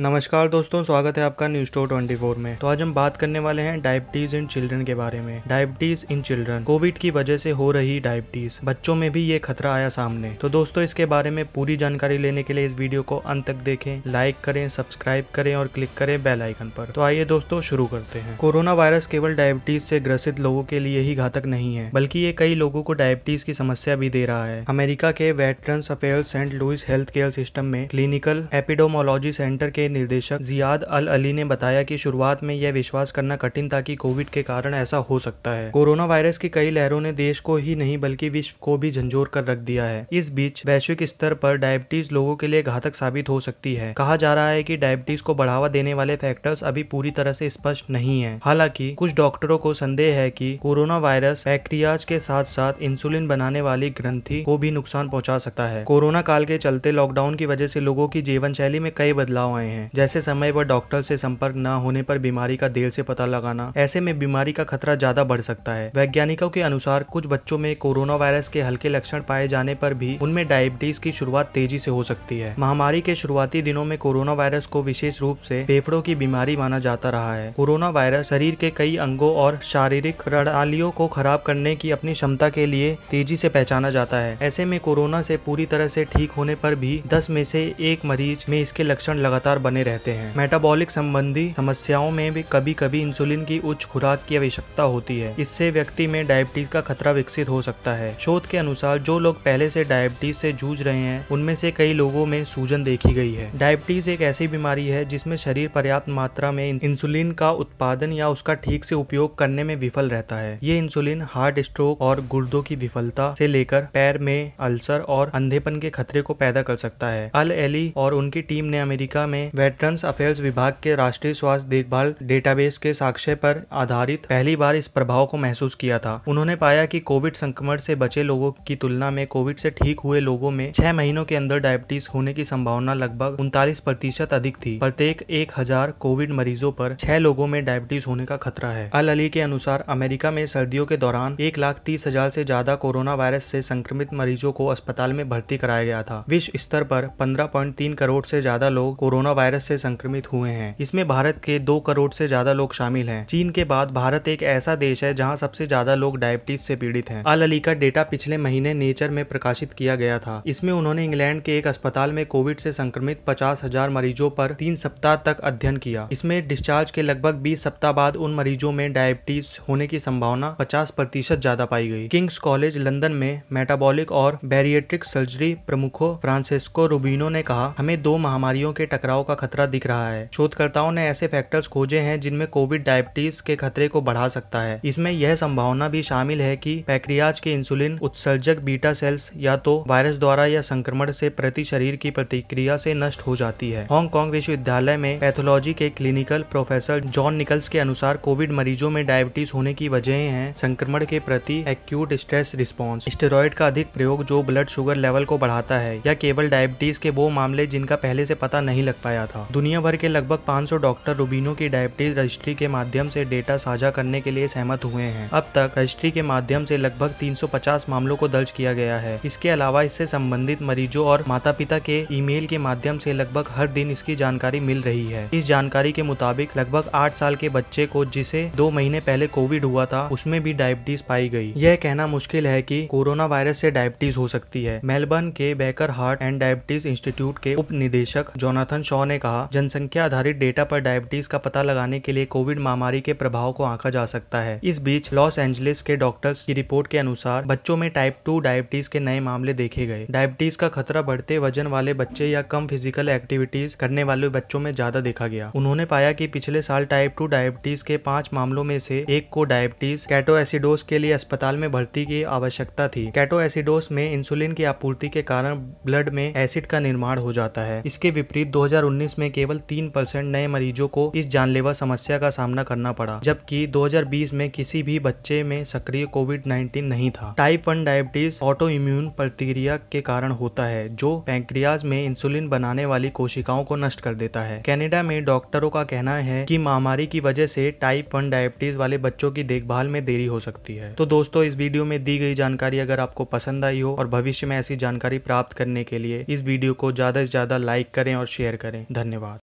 नमस्कार दोस्तों स्वागत है आपका न्यूज टोर ट्वेंटी में तो आज हम बात करने वाले हैं डायबिटीज इन चिल्ड्रन के बारे में डायबिटीज इन चिल्ड्रन कोविड की वजह से हो रही डायबिटीज बच्चों में भी ये खतरा आया सामने तो दोस्तों इसके बारे में पूरी जानकारी लेने के लिए इस वीडियो को अंत तक देखें लाइक करें सब्सक्राइब करें और क्लिक करें बेल आइकन पर तो आइए दोस्तों शुरू करते हैं कोरोना वायरस केवल डायबिटीज से ग्रसित लोगों के लिए ही घातक नहीं है बल्कि ये कई लोगों को डायबिटीज की समस्या भी दे रहा है अमेरिका के veteran affair Saint Louis health care system में क्लिनिकल एपिडोमोलॉजी सेंटर के निर्देशक जियाद अल अली ने बताया कि शुरुआत में यह विश्वास करना कठिन था कि कोविड के कारण ऐसा हो सकता है कोरोना वायरस की कई लहरों ने देश को ही नहीं बल्कि विश्व को भी झंझोर कर रख दिया है इस बीच वैश्विक स्तर पर डायबिटीज लोगों के लिए घातक साबित हो सकती है कहा जा रहा है की डायबिटीज को बढ़ावा देने वाले फैक्टर्स अभी पूरी तरह से स्पष्ट नहीं है हालांकि कुछ डॉक्टरों को संदेह है की कोरोना वायरस बैक्टीरियाज के साथ साथ इंसुलिन बनाने वाली ग्रंथि को भी नुकसान पहुंचा सकता है कोरोना काल के चलते लॉकडाउन की वजह से लोगों की जीवन शैली में कई बदलाव आए हैं हैं जैसे समय पर डॉक्टर से संपर्क न होने पर बीमारी का देर से पता लगाना ऐसे में बीमारी का खतरा ज्यादा बढ़ सकता है वैज्ञानिकों के अनुसार कुछ बच्चों में कोरोना वायरस के हल्के लक्षण पाए जाने पर भी उनमें डायबिटीज की शुरुआत तेजी से हो सकती है महामारी के शुरुआती दिनों में कोरोना वायरस को विशेष रूप से फेफड़ों की बीमारी माना जाता रहा है कोरोना वायरस शरीर के कई अंगों और शारीरिक प्रणालियों को खराब करने की अपनी क्षमता के लिए तेजी से पहचाना जाता है ऐसे में कोरोना से पूरी तरह से ठीक होने पर भी दस में से एक मरीज में इसके लक्षण लगातार लगातार बने रहते हैं मेटाबॉलिक संबंधी समस्याओं में भी कभी कभी इंसुलिन की उच्च खुराक की आवश्यकता होती है इससे व्यक्ति में डायबिटीज का खतरा विकसित हो सकता है शोध के अनुसार जो लोग पहले से डायबिटीज से जूझ रहे हैं उनमें से कई लोगों में सूजन देखी गई है डायबिटीज एक ऐसी बीमारी है जिसमें शरीर पर्याप्त मात्रा में इंसुलिन का उत्पादन या उसका ठीक से उपयोग करने में विफल रहता है ये इंसुलिन हार्ट स्ट्रोक और गुर्दों की विफलता से लेकर पैर में अल्सर और अंधेपन के खतरे को पैदा कर सकता है अल एली और उनकी टीम ने अमेरिका में में वेटरन्स अफेयर्स विभाग के राष्ट्रीय स्वास्थ्य देखभाल डेटाबेस के साक्ष्य पर आधारित पहली बार इस प्रभाव को महसूस किया था उन्होंने पाया कि कोविड संक्रमण से बचे लोगों की तुलना में कोविड से ठीक हुए लोगों में छह महीनों के अंदर डायबिटीज होने की संभावना लगभग उनतालीस प्रतिशत अधिक थी प्रत्येक एक हजार कोविड मरीजों पर छह लोगों में डायबिटीज होने का खतरा है अल अली के अनुसार अमेरिका में सर्दियों के दौरान एक लाख तीस हजार से ज्यादा कोरोना वायरस से संक्रमित मरीजों को अस्पताल में भर्ती कराया गया था विश्व स्तर पर पंद्रह करोड़ से ज्यादा लोग कोरोना वायरस से संक्रमित हुए हैं इसमें भारत के दो करोड़ से ज्यादा लोग शामिल हैं चीन के बाद भारत एक ऐसा देश है जहां सबसे ज्यादा लोग डायबिटीज से पीड़ित हैं अल अली का डेटा पिछले महीने नेचर में प्रकाशित किया गया था इसमें उन्होंने इंग्लैंड के एक अस्पताल में कोविड से संक्रमित पचास हजार मरीजों पर तीन सप्ताह तक अध्ययन किया इसमें डिस्चार्ज के लगभग बीस सप्ताह बाद उन मरीजों में डायबिटीज होने की संभावना पचास प्रतिशत ज्यादा पाई गई किंग्स कॉलेज लंदन में मेटाबॉलिक और बैरिएट्रिक सर्जरी प्रमुखों फ्रांसिस्को रूबिनो ने कहा हमें दो महामारियों के टकराव का खतरा दिख रहा है शोधकर्ताओं ने ऐसे फैक्टर्स खोजे हैं जिनमें कोविड डायबिटीज के खतरे को बढ़ा सकता है इसमें यह संभावना भी शामिल है कि पैक्रियाज के इंसुलिन उत्सर्जक बीटा सेल्स या तो वायरस द्वारा या संक्रमण से प्रति शरीर की प्रतिक्रिया से नष्ट हो जाती है हांगकांग विश्वविद्यालय में पैथोलॉजी के क्लिनिकल प्रोफेसर जॉन निकल्स के अनुसार कोविड मरीजों में डायबिटीज होने की वजह है संक्रमण के प्रति एक्यूट स्ट्रेस रिस्पॉन्स स्टेरॉयड का अधिक प्रयोग जो ब्लड शुगर लेवल को बढ़ाता है या केवल डायबिटीज के वो मामले जिनका पहले से पता नहीं लग पाया आया था दुनिया भर के लगभग 500 डॉक्टर रूबीनो की डायबिटीज रजिस्ट्री के माध्यम से डेटा साझा करने के लिए सहमत हुए हैं अब तक रजिस्ट्री के माध्यम से लगभग 350 मामलों को दर्ज किया गया है इसके अलावा इससे संबंधित मरीजों और माता पिता के ईमेल के माध्यम से लगभग हर दिन इसकी जानकारी मिल रही है इस जानकारी के मुताबिक लगभग आठ साल के बच्चे को जिसे दो महीने पहले कोविड हुआ था उसमें भी डायबिटीज पाई गई यह कहना मुश्किल है कि कोरोना वायरस से डायबिटीज हो सकती है मेलबर्न के Baker Heart and Diabetes Institute के उप निदेशक जोनाथन शॉ ने कहा जनसंख्या आधारित डेटा पर डायबिटीज का पता लगाने के लिए कोविड महामारी के प्रभाव को आंका जा सकता है इस बीच लॉस एंजलिस के डॉक्टर्स की रिपोर्ट के अनुसार बच्चों में टाइप टू डायबिटीज के नए मामले देखे गए डायबिटीज का खतरा बढ़ते वजन वाले बच्चे या कम फिजिकल एक्टिविटीज करने वाले बच्चों में ज्यादा देखा गया उन्होंने पाया की पिछले साल टाइप टू डायबिटीज के पांच मामलों में से एक को डायबिटीज कैटो एसिडोस के लिए अस्पताल में भर्ती की आवश्यकता थी कैटो एसिडोस में इंसुलिन की आपूर्ति के कारण ब्लड में एसिड का निर्माण हो जाता है इसके विपरीत 2019 में केवल तीन परसेंट नए मरीजों को इस जानलेवा समस्या का सामना करना पड़ा जबकि 2020 में किसी भी बच्चे में सक्रिय कोविड 19 नहीं था type one diabetes autoimmune प्रतिक्रिया के कारण होता है जो पैंक्रियाज में इंसुलिन बनाने वाली कोशिकाओं को नष्ट कर देता है कैनेडा में डॉक्टरों का कहना है की महामारी की वजह से टाइप वन डायबिटीज वाले बच्चों की देखभाल में देरी हो सकती है तो दोस्तों इस वीडियो में दी गई जानकारी अगर आपको पसंद आई हो और भविष्य में ऐसी जानकारी प्राप्त करने के लिए इस वीडियो को ज्यादा से ज्यादा लाइक करें और शेयर करें धन्यवाद